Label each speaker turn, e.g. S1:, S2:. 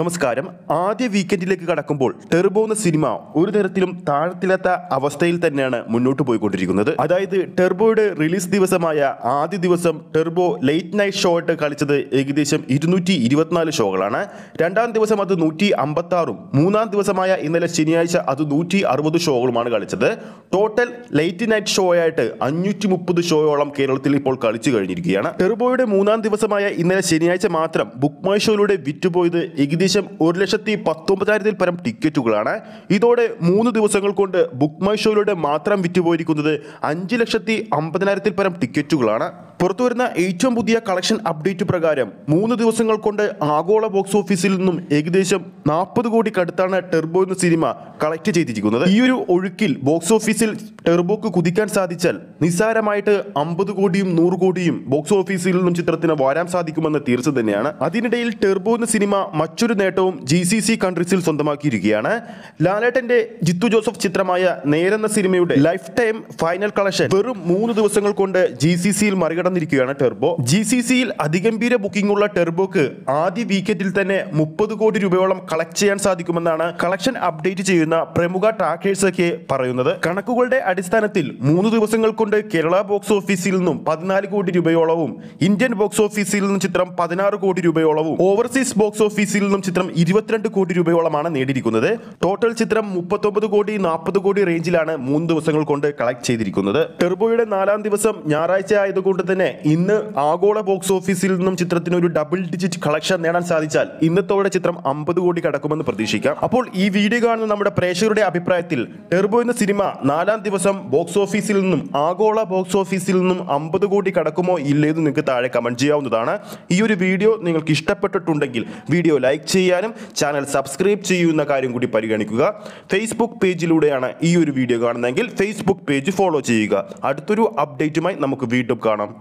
S1: നമസ്കാരം ആദ്യ വീക്കെൻഡിലേക്ക് കടക്കുമ്പോൾ ടെർബോ എന്ന സിനിമ ഒരു തരത്തിലും താഴത്തിലെത്ത അവസ്ഥയിൽ തന്നെയാണ് മുന്നോട്ട് പോയിക്കൊണ്ടിരിക്കുന്നത് അതായത് ടെർബോയുടെ റിലീസ് ദിവസമായ ആദ്യ ദിവസം ടെർബോ ലേറ്റ് നൈറ്റ് ഷോ ആയിട്ട് കളിച്ചത് ഏകദേശം ഇരുന്നൂറ്റി ഇരുപത്തിനാല് ഷോകളാണ് രണ്ടാം ദിവസം അത് നൂറ്റി ആറും മൂന്നാം ദിവസമായ ഇന്നലെ ശനിയാഴ്ച അത് നൂറ്റി അറുപത് ഷോകളുമാണ് കളിച്ചത് ടോട്ടൽ ലേറ്റ് നൈറ്റ് ഷോ ആയിട്ട് അഞ്ഞൂറ്റി മുപ്പത് ഷോയോളം കേരളത്തിൽ ഇപ്പോൾ കളിച്ചു കഴിഞ്ഞിരിക്കുകയാണ് ടെർബോയുടെ മൂന്നാം ദിവസമായ ഇന്നലെ ശനിയാഴ്ച മാത്രം ബുക്ക് മൈ ഷോയിലൂടെ വിറ്റുപോയത് ഏകദേശം ഏകദേശം ഒരു ലക്ഷത്തി പത്തൊമ്പതിനായിരത്തിൽ പരം ടിക്കറ്റുകളാണ് ഇതോടെ മൂന്ന് ദിവസങ്ങൾ കൊണ്ട് ബുക്ക് മൈ ഷോയിലൂടെ മാത്രം വിറ്റുപോയിരിക്കുന്നത് അഞ്ച് ലക്ഷത്തി അമ്പതിനായിരത്തിൽ പരം ടിക്കറ്റുകളാണ് പുറത്തുവരുന്ന ഏറ്റവും പുതിയ കളക്ഷൻ അപ്ഡേറ്റ് പ്രകാരം മൂന്ന് ദിവസങ്ങൾ കൊണ്ട് ആഗോള ബോക്സ് ഓഫീസിൽ നിന്നും ഏകദേശം നാൽപ്പത് കടുത്താണ് ടെർബോ എന്ന സിനിമ കളക്ട് ചെയ്തിരിക്കുന്നത് ഈ ഒരു ഒഴുക്കിൽ ബോക്സ് ഓഫീസിൽ ടെർബോക്ക് കുതിക്കാൻ സാധിച്ചാൽ നിസ്സാരമായിട്ട് അമ്പത് കോടിയും നൂറ് കോടിയും ബോക്സ് ഓഫീസിൽ നിന്നും ചിത്രത്തിന് വരാൻ സാധിക്കുമെന്ന് തീർച്ച തന്നെയാണ് അതിനിടയിൽ ടെർബോ എന്ന സിനിമ മറ്റൊരു നേട്ടവും ജി സി സി കൺട്രീസിൽ സ്വന്തമാക്കിയിരിക്കുകയാണ് ലാലേട്ടന്റെ ജിത്തു ജോസഫ് ചിത്രമായ നേരെന്ന സിനിമയുടെ ലൈഫ് ടൈം ഫൈനൽ കളക്ഷൻ വെറും മൂന്ന് ദിവസങ്ങൾ കൊണ്ട് ജി സി സിയിൽ മറികടന്നിരിക്കുകയാണ് ടെർബോ ജി സി സിയിൽ അതിഗംഭീര ബുക്കിംഗ് ഉള്ള ടെർബോക്ക് ആദ്യ വീക്കെറ്റിൽ തന്നെ മുപ്പത് കോടി രൂപയോളം കളക്ട് ചെയ്യാൻ സാധിക്കുമെന്നാണ് കളക്ഷൻ അപ്ഡേറ്റ് ചെയ്യുന്ന പ്രമുഖ ഒക്കെ പറയുന്നത് കണക്കുകളുടെ അടിസ്ഥാനത്തിൽ മൂന്ന് ദിവസങ്ങൾ കൊണ്ട് കേരള ബോക്സ് ഓഫീസിൽ നിന്നും പതിനാല് കോടി രൂപയോളവും ഇന്ത്യൻ ബോക്സ് ഓഫീസിൽ നിന്നും ചിത്രം പതിനാറ് കോടി രൂപയോളവും ഓവർസീസ് ബോക്സ് ഓഫീസിൽ നിന്നും ചിത്രം ഇരുപത്തിരണ്ട് കോടി രൂപയോളമാണ് നേടിയിരിക്കുന്നത് ടോട്ടൽ ചിത്രം മുപ്പത്തൊമ്പത് കോടി നാൽപ്പത് കോടി റേഞ്ചിലാണ് മൂന്ന് ദിവസങ്ങൾ കൊണ്ട് കളക്ട് ചെയ്തിരിക്കുന്നത് ടെർബോയുടെ നാലാം ദിവസം ഞായറാഴ്ച ആയതുകൊണ്ട് തന്നെ ഇന്ന് ആഗോള ബോക്സ് ഓഫീസിൽ നിന്നും ചിത്രത്തിന് ഒരു ഡബിൾ ഡിജിറ്റ് കളക്ഷൻ നേടാൻ സാധിച്ചാൽ ഇന്നത്തോടെ ചിത്രം അമ്പത് കോടി കടക്കുമെന്ന് പ്രതീക്ഷിക്കാം അപ്പോൾ ഈ വീഡിയോ കാണുന്ന നമ്മുടെ പ്രേക്ഷകരുടെ അഭിപ്രായത്തിൽ ടെർബോ എന്ന സിനിമ നാലാം ദിവസം മാസം ബോക്സ് ഓഫീസിൽ നിന്നും ആഗോള ബോക്സ് ഓഫീസിൽ നിന്നും അമ്പത് കോടി കടക്കുമോ ഇല്ലേ എന്ന് നിങ്ങൾക്ക് താഴെ കമൻറ്റ് ചെയ്യാവുന്നതാണ് ഈ ഒരു വീഡിയോ നിങ്ങൾക്ക് ഇഷ്ടപ്പെട്ടിട്ടുണ്ടെങ്കിൽ വീഡിയോ ലൈക്ക് ചെയ്യാനും ചാനൽ സബ്സ്ക്രൈബ് ചെയ്യുന്ന കാര്യം കൂടി പരിഗണിക്കുക ഫേസ്ബുക്ക് പേജിലൂടെയാണ് ഈ ഒരു വീഡിയോ കാണുന്നതെങ്കിൽ ഫേസ്ബുക്ക് പേജ് ഫോളോ ചെയ്യുക അടുത്തൊരു അപ്ഡേറ്റുമായി നമുക്ക് വീണ്ടും കാണാം